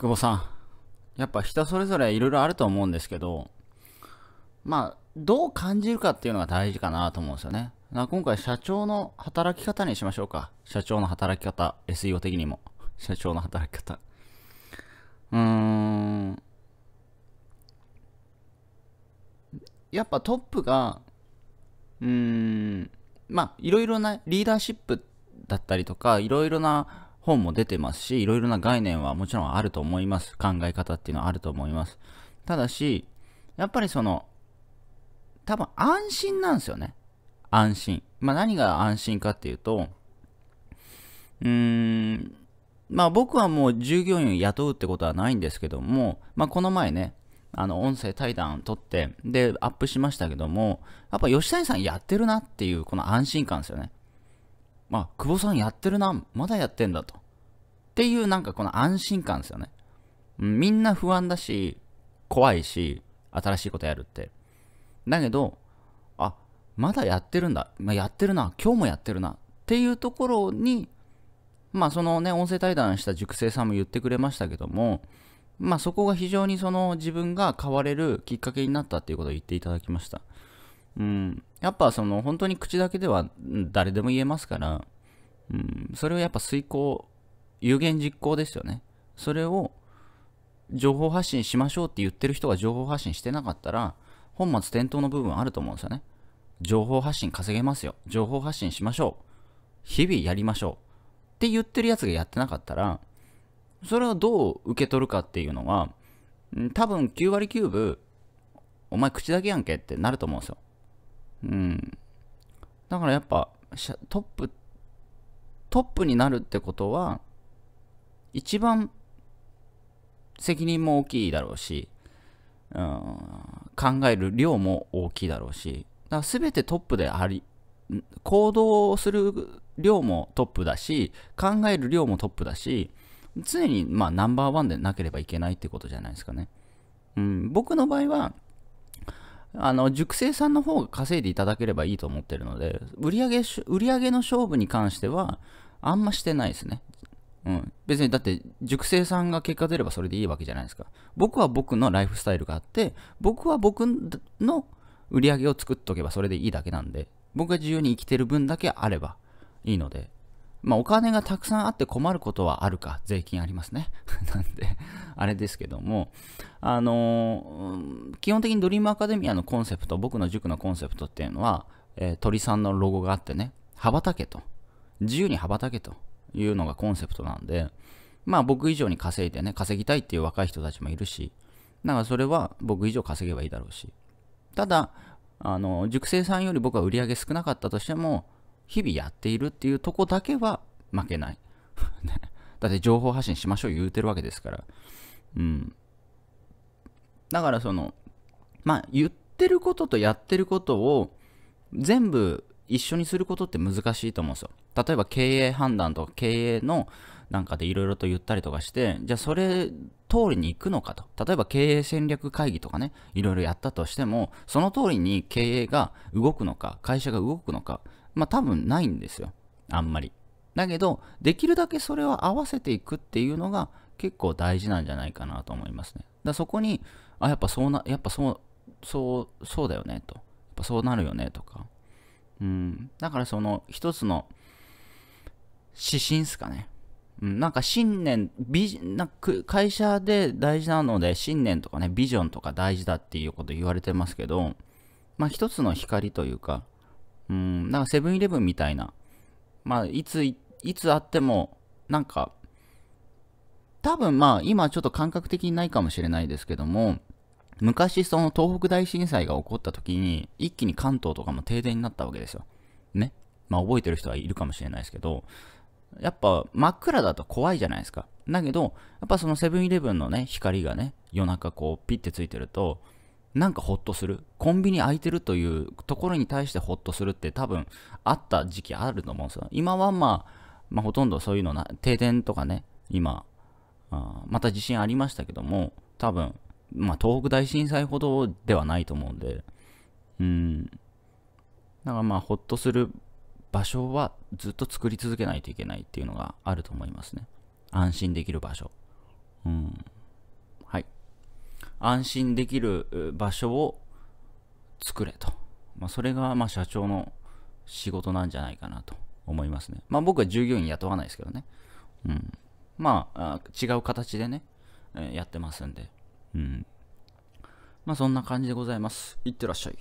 久保さん。やっぱ人それぞれいろいろあると思うんですけど、まあ、どう感じるかっていうのが大事かなと思うんですよね。今回社長の働き方にしましょうか。社長の働き方。SEO 的にも。社長の働き方。うーん。やっぱトップが、うーん、まあ、いろいろなリーダーシップだったりとか、いろいろな本も出てますし、いろいろな概念はもちろんあると思います。考え方っていうのはあると思います。ただし、やっぱりその、多分安心なんですよね。安心。まあ何が安心かっていうと、うーん、まあ僕はもう従業員を雇うってことはないんですけども、まあこの前ね、あの音声対談取って、で、アップしましたけども、やっぱ吉谷さんやってるなっていうこの安心感ですよね。まあ、久保さんやってるな、まだやってんだと。っていうなんかこの安心感ですよね。みんな不安だし、怖いし、新しいことやるって。だけど、あ、まだやってるんだ。まあ、やってるな。今日もやってるな。っていうところに、まあそのね、音声対談した塾生さんも言ってくれましたけども、まあそこが非常にその自分が変われるきっかけになったっていうことを言っていただきました。うん、やっぱその本当に口だけでは誰でも言えますから、うん、それをやっぱ遂行、有言実行ですよね。それを情報発信しましょうって言ってる人が情報発信してなかったら、本末転倒の部分あると思うんですよね。情報発信稼げますよ。情報発信しましょう。日々やりましょう。って言ってるやつがやってなかったら、それをどう受け取るかっていうのは、多分9割9分、お前口だけやんけってなると思うんですよ。うん。だからやっぱ、トップ、トップになるってことは、一番責任も大きいだろうし、うん、考える量も大きいだろうし、だから全てトップであり、行動する量もトップだし、考える量もトップだし、常にまあナンバーワンでなければいけないってことじゃないですかね。うん、僕の場合は、あの熟成さんの方が稼いでいただければいいと思ってるので売上売上の勝負に関してはあんましてないですね、うん、別にだって熟成さんが結果出ればそれでいいわけじゃないですか僕は僕のライフスタイルがあって僕は僕の売り上げを作っとけばそれでいいだけなんで僕が自由に生きてる分だけあればいいのでまあ、お金がたくさんあって困ることはあるか、税金ありますね。なんで、あれですけども、あのー、基本的にドリームアカデミアのコンセプト、僕の塾のコンセプトっていうのは、えー、鳥さんのロゴがあってね、羽ばたけと、自由に羽ばたけというのがコンセプトなんで、まあ僕以上に稼いでね、稼ぎたいっていう若い人たちもいるし、だからそれは僕以上稼げばいいだろうし、ただ、あの、塾生さんより僕は売り上げ少なかったとしても、日々やっているっていうとこだけは負けない。だって情報発信しましょう言うてるわけですから。うん。だからその、まあ言ってることとやってることを全部一緒にすることって難しいと思うんですよ。例えば経営判断とか経営のなんかでいろいろと言ったりとかして、じゃあそれ通りに行くのかと。例えば経営戦略会議とかね、いろいろやったとしても、その通りに経営が動くのか、会社が動くのか、まあ多分ないんですよ。あんまり。だけど、できるだけそれを合わせていくっていうのが結構大事なんじゃないかなと思いますね。だそこに、あ、やっぱそうな、やっぱそう、そう、そうだよねと。やっぱそうなるよねとか。うん。だからその一つの指針っすかね。うん、なんか信念ビな会社で大事なので信念とかねビジョンとか大事だっていうこと言われてますけど、まあ、一つの光というかうん、なんかセブンイレブンみたいな、まあ、いつ、いつあっても、なんか、多分まあ、今ちょっと感覚的にないかもしれないですけども、昔その東北大震災が起こった時に、一気に関東とかも停電になったわけですよ。ね。まあ、覚えてる人はいるかもしれないですけど、やっぱ真っ暗だと怖いじゃないですか。だけど、やっぱそのセブンイレブンのね、光がね、夜中こうピッてついてると、なんかほっとする。コンビニ空いてるというところに対してほっとするって多分あった時期あると思うんですよ。今はまあ、まあ、ほとんどそういうのな、停電とかね、今、あまた地震ありましたけども、多分、まあ、東北大震災ほどではないと思うんで、うん。だからまあ、ほっとする場所はずっと作り続けないといけないっていうのがあると思いますね。安心できる場所。うん。安心できる場所を作れと。まあ、それがま社長の仕事なんじゃないかなと思いますね。まあ、僕は従業員雇わないですけどね。うん。まあ、違う形でね、えやってますんで。うん。まあ、そんな感じでございます。いってらっしゃい。